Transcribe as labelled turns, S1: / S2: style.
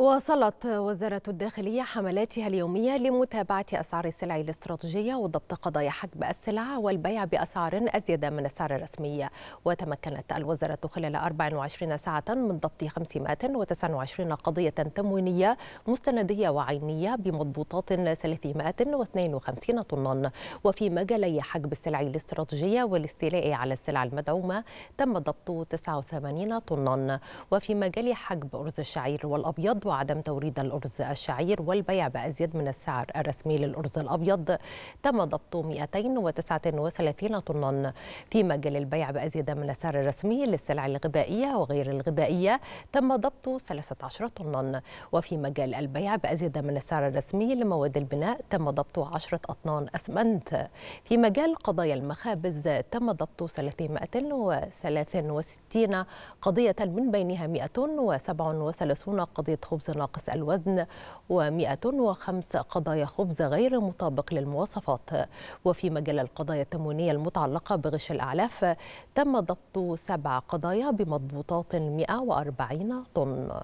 S1: واصلت وزارة الداخلية حملاتها اليومية لمتابعة أسعار السلع الاستراتيجية وضبط قضايا حجب السلع والبيع بأسعار أزيد من السعر الرسمي وتمكنت الوزارة خلال 24 ساعة من ضبط 529 قضية تموينية مستندية وعينية بمضبوطات 352 طنا وفي مجالي حجب السلع الاستراتيجية والاستيلاء على السلع المدعومة تم ضبط 89 طنا وفي مجال حجب أرز الشعير والأبيض وعدم توريد الأرز الشعير والبيع بأزيد من السعر الرسمي للأرز الأبيض تم ضبط 239 طنا في مجال البيع بأزيد من السعر الرسمي للسلع الغذائية وغير الغذائية تم ضبط 13 طنا وفي مجال البيع بأزيد من السعر الرسمي لمواد البناء تم ضبط 10 أطنان أسمنت في مجال قضايا المخابز تم ضبط 363 قضية من بينها 137 قضية خبز ناقص الوزن و105 قضايا خبز غير مطابق للمواصفات وفي مجال القضايا التموينية المتعلقة بغش الأعلاف تم ضبط سبع قضايا بمضبوطات 140 طن